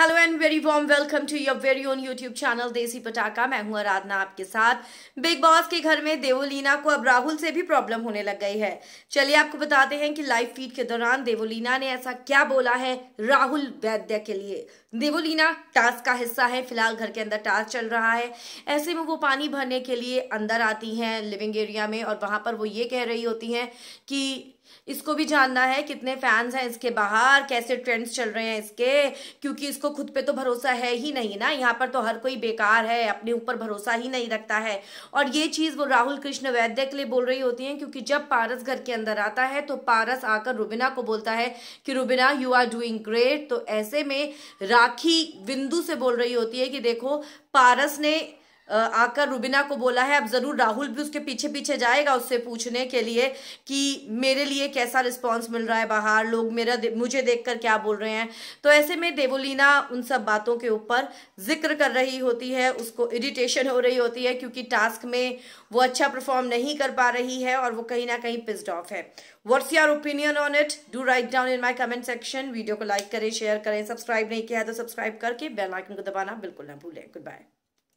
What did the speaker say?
hello and very warm welcome to your very own YouTube channel Desi Patakha मैं हूं आराधना आपके साथ बिग बॉस के घर में देवोलीना को अब राहुल से भी प्रॉब्लम होने लग गई है चलिए आपको बताते हैं कि लाइव फीड के दौरान देवोलीना ने ऐसा क्या बोला है राहुल वैद्य के लिए देवोलीना टास्क का हिस्सा है फिलहाल घर के अंदर टास्क चल रहा है ऐसे में वो पानी भरने के लिए अंदर आती हैं लिविंग एरिया में और वहाँ पर वो ये कह रही होती हैं कि इसको भी जानना है कितने फैंस हैं इसके बाहर कैसे ट्रेंड्स चल रहे हैं इसके क्योंकि इसको इसको खुद पे तो भरोसा है ही नहीं ना यहाँ पर तो हर कोई बेकार है अपने ऊपर भरोसा ही नहीं रखता है और ये चीज़ वो राहुल कृष्ण वैद्य के लिए बोल रही होती हैं क्योंकि जब पारस घर के अंदर आता है तो पारस आकर रुबिना को बोलता है कि Rubina you are doing great तो ऐसे में राखी बिंदु से बोल रही होती है कि देखो पारस ने आकर रुबिना को बोला है अब ज़रूर राहुल भी उसके पीछे पीछे जाएगा उससे पूछने के लिए कि मेरे लिए कैसा रिस्पांस मिल रहा है बाहर लोग मेरा दे, मुझे देखकर क्या बोल रहे हैं तो ऐसे में देवोलीना उन सब बातों के ऊपर जिक्र कर रही होती है उसको इरिटेशन हो रही होती है क्योंकि टास्क में वो अच्छा परफॉर्म नहीं कर पा रही है और वो कहीं ना कहीं पिस्ड ऑफ है what's your opinion on it do write down in my comment section video को लाइक करें शेयर करें सब्सक्राइब नहीं किया है तो सब्सक्राइब करके बेल आइकन को दबाना बिल्कुल ना भूलें गुड बाय